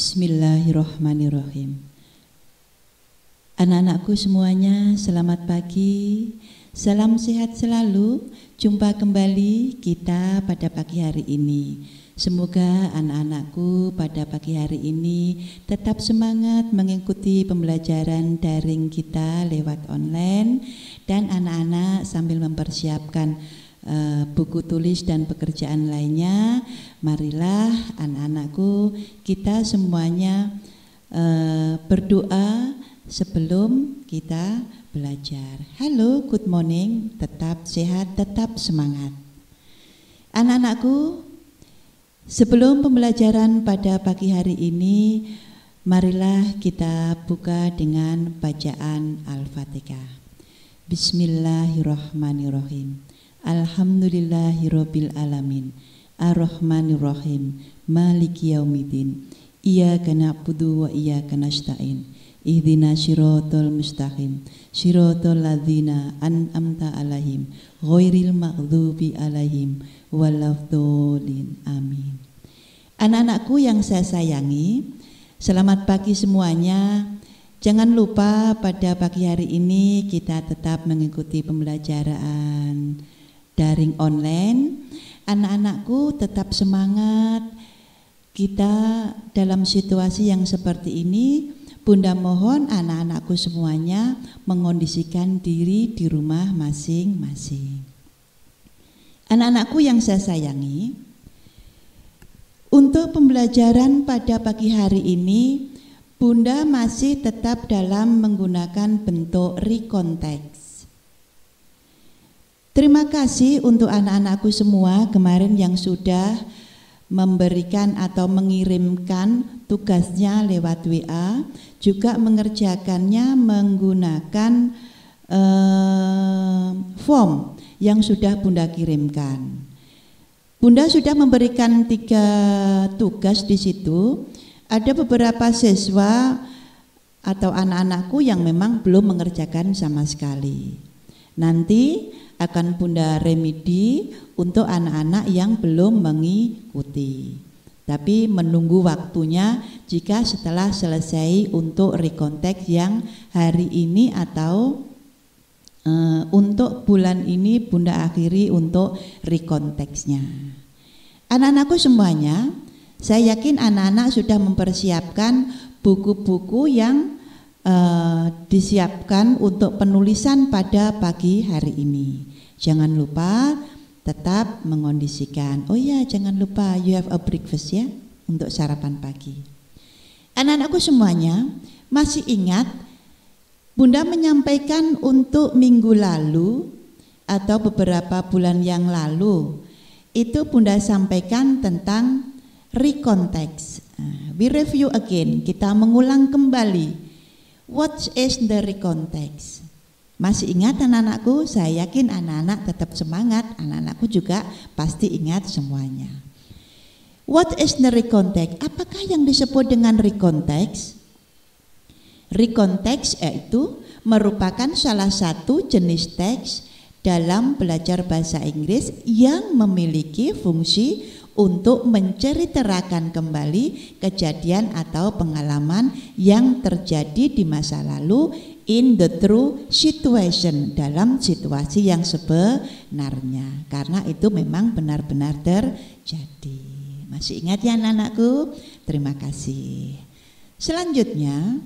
Bismillahirrahmanirrahim. Anak-anakku semuanya, selamat pagi. Salam sehat selalu. Jumpa kembali kita pada pagi hari ini. Semoga anak-anakku pada pagi hari ini tetap semangat mengikuti pembelajaran daring kita lewat online dan anak-anak sambil mempersiapkan Eh, buku tulis dan pekerjaan lainnya. Marilah anak-anakku kita semuanya eh, berdoa sebelum kita belajar. Halo, good morning. Tetap sehat, tetap semangat. Anak-anakku, sebelum pembelajaran pada pagi hari ini, marilah kita buka dengan bacaan Al-Fatihah. Bismillahirrahmanirrahim. Alhamdulillahirabbil alamin. Ar-Rahmanirrahim. Maliki yaumidin Iyaka na'budu wa iyaka nasta'in. Ihdina shirotol mustaqim. Shirotol ladhina an'amta alaihim, Ghoiril maghdubi alaihim Walafdolin Amin. Anak-anakku yang saya sayangi, selamat pagi semuanya. Jangan lupa pada pagi hari ini kita tetap mengikuti pembelajaran daring online, anak-anakku tetap semangat. Kita dalam situasi yang seperti ini, Bunda mohon anak-anakku semuanya mengondisikan diri di rumah masing-masing. Anak-anakku yang saya sayangi, untuk pembelajaran pada pagi hari ini, Bunda masih tetap dalam menggunakan bentuk rekontek. Terima kasih untuk anak-anakku semua kemarin yang sudah memberikan atau mengirimkan tugasnya lewat WA, juga mengerjakannya menggunakan eh, form yang sudah Bunda kirimkan. Bunda sudah memberikan tiga tugas di situ. Ada beberapa siswa atau anak-anakku yang memang belum mengerjakan sama sekali. Nanti akan Bunda remedi untuk anak-anak yang belum mengikuti. Tapi menunggu waktunya jika setelah selesai untuk rekonteks yang hari ini atau e, untuk bulan ini Bunda akhiri untuk rekonteksnya. Anak-anakku semuanya, saya yakin anak-anak sudah mempersiapkan buku-buku yang Eh, disiapkan untuk penulisan pada pagi hari ini. Jangan lupa tetap mengondisikan. Oh ya, jangan lupa you have a breakfast ya untuk sarapan pagi. Anak-anakku semuanya masih ingat Bunda menyampaikan untuk minggu lalu atau beberapa bulan yang lalu itu Bunda sampaikan tentang rekonteks. Ah, we review again, kita mengulang kembali What is the context? Masih ingat anak-anakku? Saya yakin anak-anak tetap semangat, anak-anakku juga pasti ingat semuanya. What is the recontext? Apakah yang disebut dengan recontext? Recontext yaitu merupakan salah satu jenis teks dalam belajar bahasa Inggris yang memiliki fungsi untuk menceritakan kembali kejadian atau pengalaman yang terjadi di masa lalu in the true situation dalam situasi yang sebenarnya karena itu memang benar-benar terjadi masih ingat ya anak-anakku terima kasih selanjutnya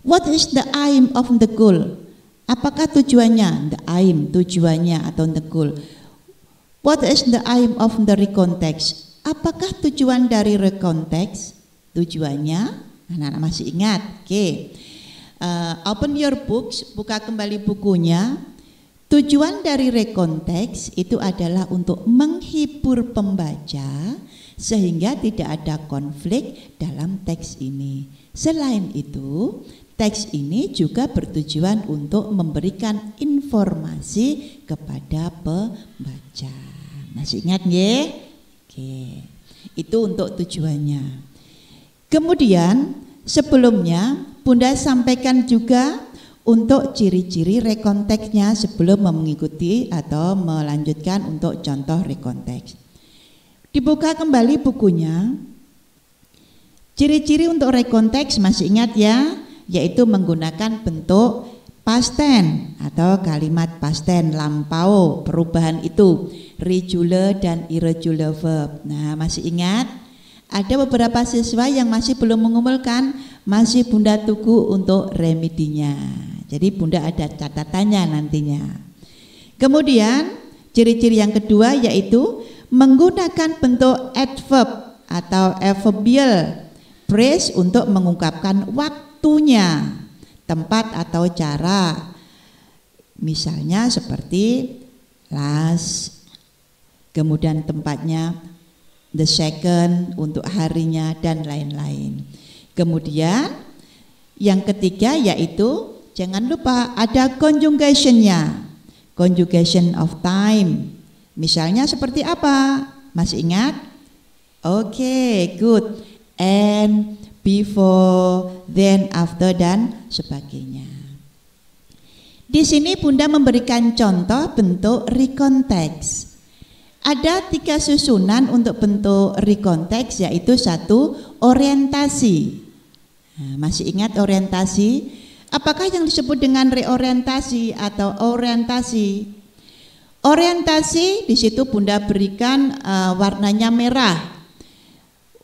what is the aim of the goal apakah tujuannya the aim tujuannya atau the goal What is the aim of the recontext? Apakah tujuan dari recontext? Tujuannya, anak-anak masih ingat. Oke, okay. uh, eh, open your books, buka kembali bukunya. Tujuan dari rekonteks itu adalah untuk menghibur pembaca sehingga tidak ada konflik dalam teks ini. Selain itu, teks ini juga bertujuan untuk memberikan informasi kepada pembaca. Masih ingat ya? Oke. Itu untuk tujuannya. Kemudian sebelumnya Bunda sampaikan juga untuk ciri-ciri rekonteksnya sebelum mengikuti atau melanjutkan untuk contoh rekonteks. Dibuka kembali bukunya. Ciri-ciri untuk rekonteks masih ingat ya, yaitu menggunakan bentuk pasten atau kalimat pasten lampau perubahan itu regular dan irregular verb. Nah, masih ingat? Ada beberapa siswa yang masih belum mengumpulkan masih Bunda tugu untuk remedinya. Jadi Bunda ada catatannya nantinya. Kemudian ciri-ciri yang kedua yaitu menggunakan bentuk adverb atau adverbial phrase untuk mengungkapkan waktunya tempat atau cara. Misalnya seperti las, kemudian tempatnya the second untuk harinya dan lain-lain. Kemudian yang ketiga yaitu jangan lupa ada conjugationnya, conjugation of time. Misalnya seperti apa? Masih ingat? Oke, okay, good. And before, then, after, dan sebagainya. Di sini Bunda memberikan contoh bentuk rekonteks. Ada tiga susunan untuk bentuk rekonteks, yaitu satu orientasi. Nah, masih ingat orientasi? Apakah yang disebut dengan reorientasi atau orientasi? Orientasi di situ Bunda berikan uh, warnanya merah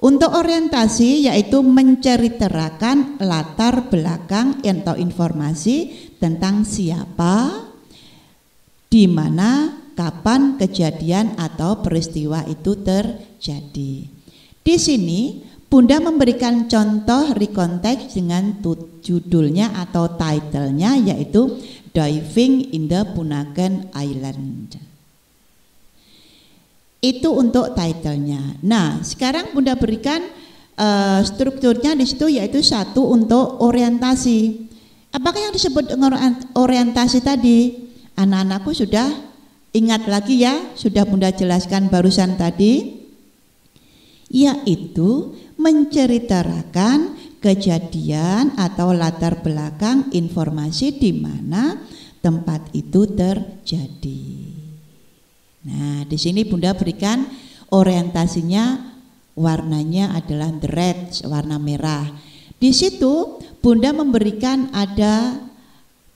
untuk orientasi yaitu menceritakan latar belakang atau informasi tentang siapa, di mana, kapan kejadian atau peristiwa itu terjadi. Di sini Bunda memberikan contoh rekonteks dengan judulnya atau titlenya yaitu Diving in the Punaken Island. Itu untuk titlenya. Nah, sekarang Bunda berikan uh, strukturnya di situ yaitu satu untuk orientasi. Apakah yang disebut dengan orientasi tadi? Anak-anakku sudah ingat lagi ya, sudah Bunda jelaskan barusan tadi. Yaitu menceritakan kejadian atau latar belakang informasi di mana tempat itu terjadi. Nah, di sini Bunda berikan orientasinya warnanya adalah the red, warna merah. Di situ Bunda memberikan ada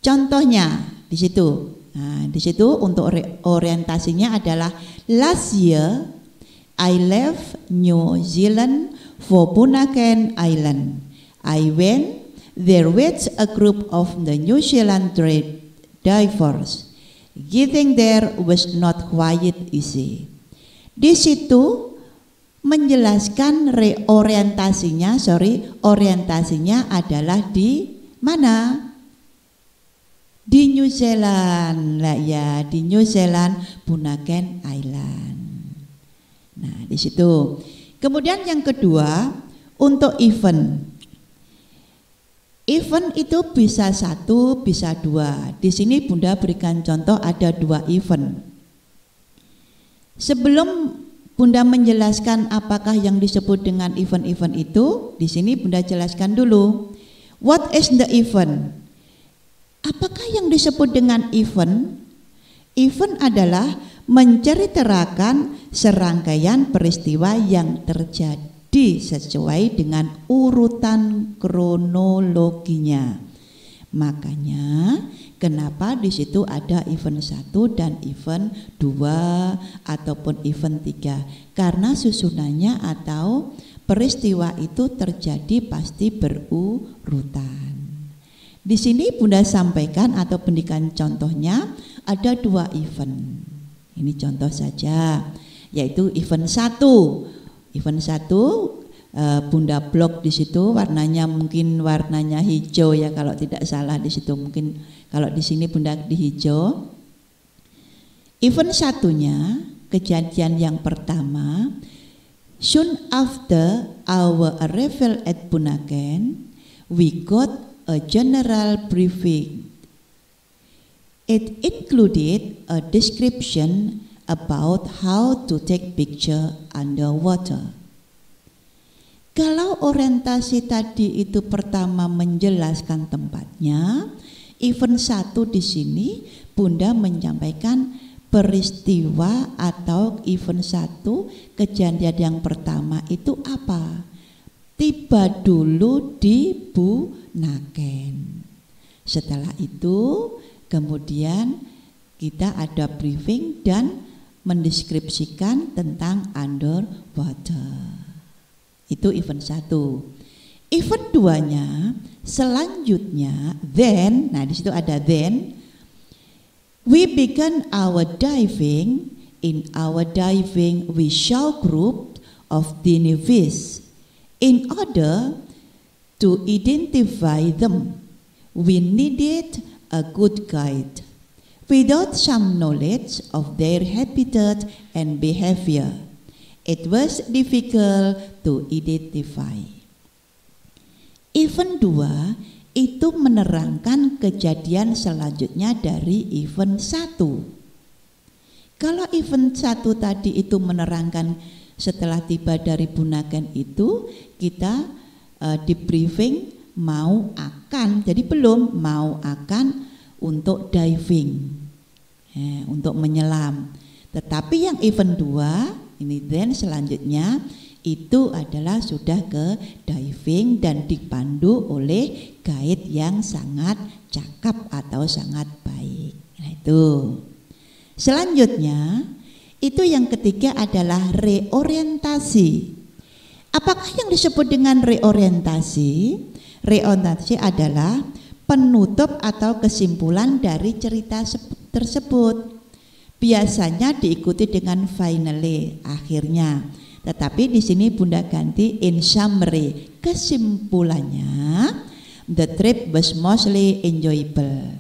contohnya di situ. Nah, di situ untuk orientasinya adalah last year I left New Zealand for Bunaken Island. I went there with a group of the New Zealand trade divers. Giving there was not quite easy. Di situ menjelaskan reorientasinya, sorry, orientasinya adalah di mana? Di New Zealand lah ya, di New Zealand Bunaken Island. Nah, di situ. Kemudian yang kedua untuk event Event itu bisa satu, bisa dua. Di sini Bunda berikan contoh ada dua event. Sebelum Bunda menjelaskan apakah yang disebut dengan event-event itu, di sini Bunda jelaskan dulu. What is the event? Apakah yang disebut dengan event? Event adalah menceritakan serangkaian peristiwa yang terjadi sesuai dengan urutan kronologinya. Makanya kenapa di situ ada event satu dan event dua ataupun event tiga Karena susunannya atau peristiwa itu terjadi pasti berurutan. Di sini Bunda sampaikan atau pendidikan contohnya ada dua event. Ini contoh saja, yaitu event satu event satu eh, Bunda Blok di situ warnanya mungkin warnanya hijau ya kalau tidak salah di situ mungkin kalau di sini Bunda di hijau. Event satunya kejadian yang pertama soon after our arrival at Bunaken we got a general briefing. It included a description about how to take picture underwater. Kalau orientasi tadi itu pertama menjelaskan tempatnya, event satu di sini Bunda menyampaikan peristiwa atau event satu kejadian yang pertama itu apa? Tiba dulu di Bunaken. Setelah itu kemudian kita ada briefing dan mendeskripsikan tentang underwater. Itu event satu. Event duanya selanjutnya then, nah di situ ada then, we begin our diving. In our diving, we shall group of the navies In order to identify them, we needed a good guide without some knowledge of their habitat and behavior. It was difficult to identify. Event 2 itu menerangkan kejadian selanjutnya dari event 1. Kalau event 1 tadi itu menerangkan setelah tiba dari Bunaken itu kita uh, di briefing mau akan jadi belum mau akan untuk diving, ya, untuk menyelam. Tetapi yang event 2, ini then selanjutnya itu adalah sudah ke diving dan dipandu oleh guide yang sangat cakap atau sangat baik. Nah itu. Selanjutnya, itu yang ketiga adalah reorientasi. Apakah yang disebut dengan reorientasi? Reorientasi adalah penutup atau kesimpulan dari cerita tersebut. Biasanya diikuti dengan finally, akhirnya. Tetapi di sini Bunda ganti in summary. Kesimpulannya, the trip was mostly enjoyable.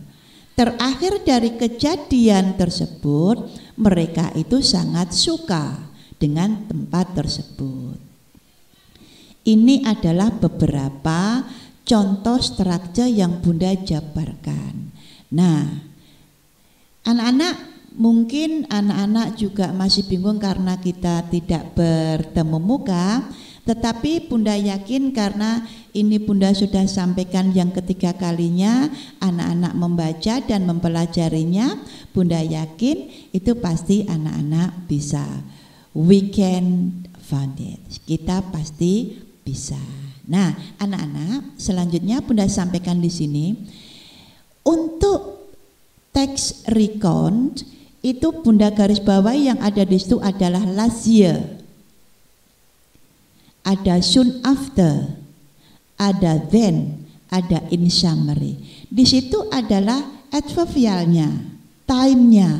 Terakhir dari kejadian tersebut, mereka itu sangat suka dengan tempat tersebut. Ini adalah beberapa contoh struktur yang Bunda jabarkan. Nah, anak-anak mungkin anak-anak juga masih bingung karena kita tidak bertemu muka, tetapi Bunda yakin karena ini Bunda sudah sampaikan yang ketiga kalinya anak-anak membaca dan mempelajarinya, Bunda yakin itu pasti anak-anak bisa. We can find it. Kita pasti bisa. Nah, anak-anak, selanjutnya Bunda sampaikan di sini untuk teks recount itu Bunda garis bawah yang ada di situ adalah last year. Ada soon after, ada then, ada in summary. Di situ adalah adverbialnya, time-nya.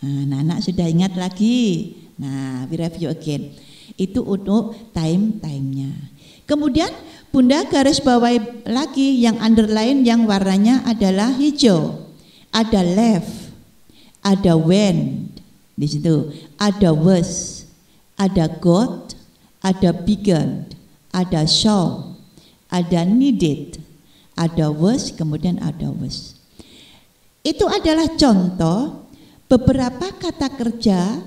Nah, anak-anak sudah ingat lagi. Nah, we review again. Itu untuk time-time-nya. Kemudian bunda garis bawahi lagi yang underline yang warnanya adalah hijau. Ada left, ada went di situ, ada was, ada got, ada began, ada shall, ada needed, ada was, kemudian ada was. Itu adalah contoh beberapa kata kerja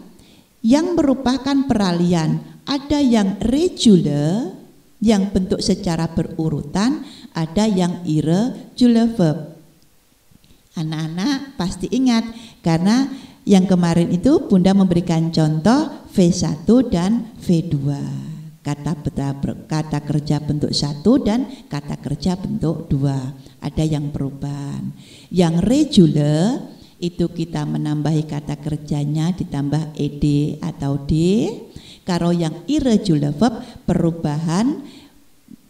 yang merupakan peralihan. Ada yang regular, yang bentuk secara berurutan, ada yang ire verb. Anak-anak pasti ingat karena yang kemarin itu Bunda memberikan contoh V1 dan V2. Kata, kata kerja bentuk satu dan kata kerja bentuk dua. Ada yang perubahan. Yang regular itu kita menambahi kata kerjanya ditambah ed atau d karo yang irregular perubahan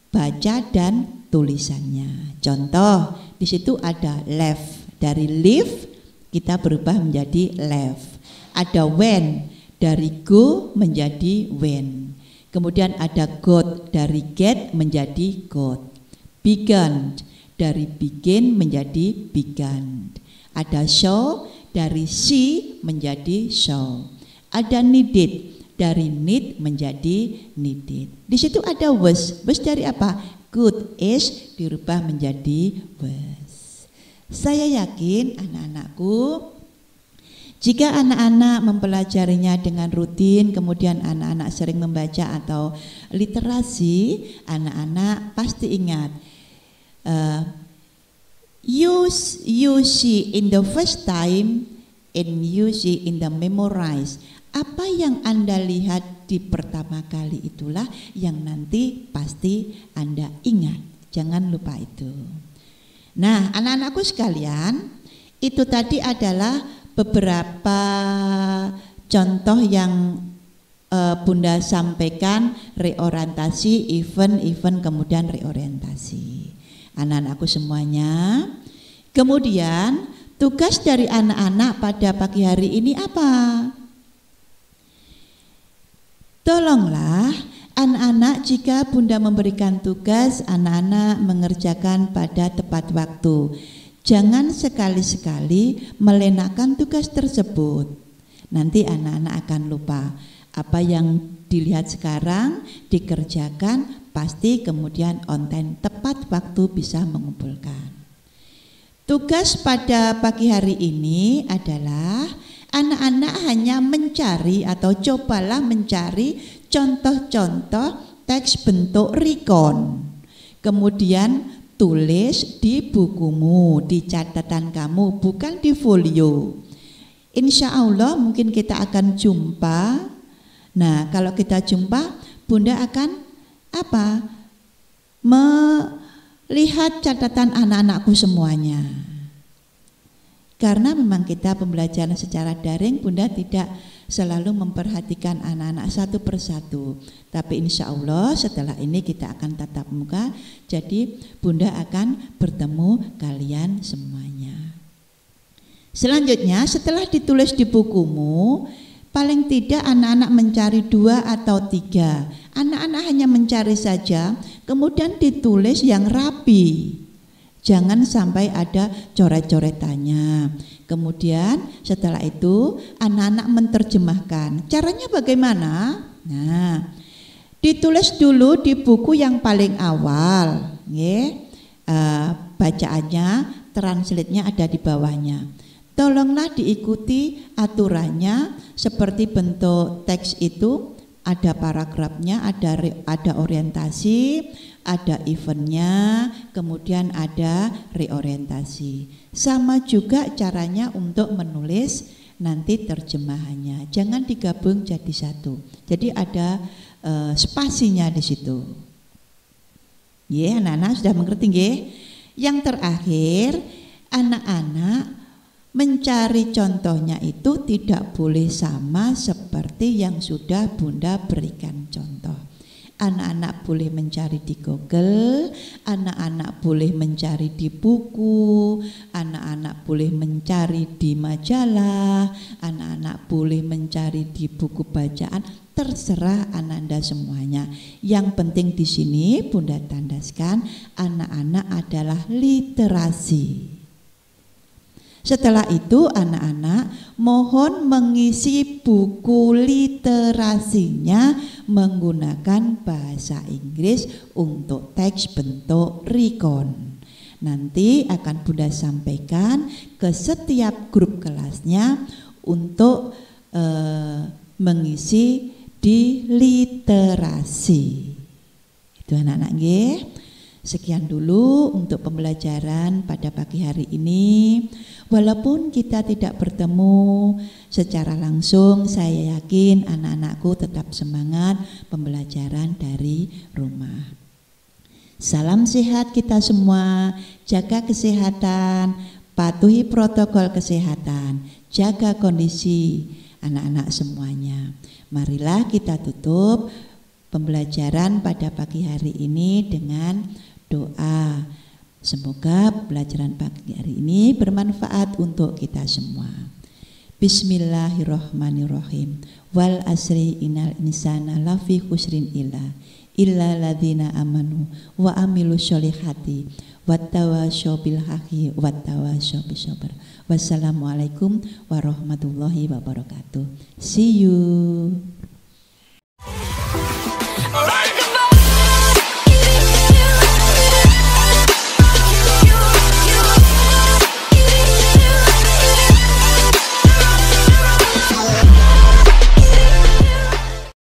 baca dan tulisannya. Contoh, di situ ada left dari live kita berubah menjadi left. Ada when dari go menjadi when. Kemudian ada got dari get menjadi got. Begun dari begin menjadi began. Ada show dari see menjadi show. Ada needed dari need menjadi needed. Di situ ada was. Was dari apa? Good is dirubah menjadi was. Saya yakin anak-anakku jika anak-anak mempelajarinya dengan rutin, kemudian anak-anak sering membaca atau literasi, anak-anak pasti ingat. Uh, you, you see in the first time and you see in the memorize apa yang Anda lihat di pertama kali itulah yang nanti pasti Anda ingat. Jangan lupa itu. Nah, anak-anakku sekalian, itu tadi adalah beberapa contoh yang eh, Bunda sampaikan reorientasi event-event kemudian reorientasi. Anak-anakku semuanya. Kemudian tugas dari anak-anak pada pagi hari ini apa? Tolonglah anak-anak jika Bunda memberikan tugas, anak-anak mengerjakan pada tepat waktu. Jangan sekali-sekali melenakan tugas tersebut. Nanti anak-anak akan lupa apa yang dilihat sekarang dikerjakan pasti kemudian time tepat waktu bisa mengumpulkan. Tugas pada pagi hari ini adalah Anak-anak hanya mencari atau cobalah mencari contoh-contoh teks bentuk rikon. Kemudian tulis di bukumu, di catatan kamu, bukan di folio. Insya Allah mungkin kita akan jumpa. Nah, kalau kita jumpa, Bunda akan apa? Melihat catatan anak-anakku semuanya. Karena memang kita pembelajaran secara daring, Bunda tidak selalu memperhatikan anak-anak satu persatu. Tapi insya Allah setelah ini kita akan tatap muka, jadi Bunda akan bertemu kalian semuanya. Selanjutnya setelah ditulis di bukumu, paling tidak anak-anak mencari dua atau tiga. Anak-anak hanya mencari saja, kemudian ditulis yang rapi Jangan sampai ada coret-coretannya. Kemudian setelah itu anak-anak menerjemahkan. Caranya bagaimana? Nah, ditulis dulu di buku yang paling awal, Uh, bacaannya, translate-nya ada di bawahnya. Tolonglah diikuti aturannya seperti bentuk teks itu ada paragrafnya, ada ada orientasi, ada eventnya, kemudian ada reorientasi. Sama juga caranya untuk menulis nanti terjemahannya. Jangan digabung jadi satu. Jadi ada uh, spasinya di situ. Ya, yeah, anak-anak sudah mengerti ya? Yang terakhir, anak-anak mencari contohnya itu tidak boleh sama seperti yang sudah Bunda berikan contoh. Anak-anak boleh mencari di Google, anak-anak boleh mencari di buku, anak-anak boleh mencari di majalah, anak-anak boleh mencari di buku bacaan, terserah ananda semuanya. Yang penting di sini Bunda tandaskan anak-anak adalah literasi setelah itu anak-anak mohon mengisi buku literasinya menggunakan bahasa Inggris untuk teks bentuk recon. Nanti akan Bunda sampaikan ke setiap grup kelasnya untuk eh, mengisi di literasi. Itu anak-anak nggih. -anak Sekian dulu untuk pembelajaran pada pagi hari ini. Walaupun kita tidak bertemu secara langsung, saya yakin anak-anakku tetap semangat pembelajaran dari rumah. Salam sehat kita semua, jaga kesehatan, patuhi protokol kesehatan, jaga kondisi anak-anak semuanya. Marilah kita tutup pembelajaran pada pagi hari ini dengan doa. Semoga pelajaran pagi hari ini bermanfaat untuk kita semua. Bismillahirrahmanirrahim. Wal asri inal insana lafi khusrin illa illa ladina amanu wa amilu sholihati wa tawasho bil wa tawasho bisabar. Wassalamualaikum warahmatullahi wabarakatuh. See you.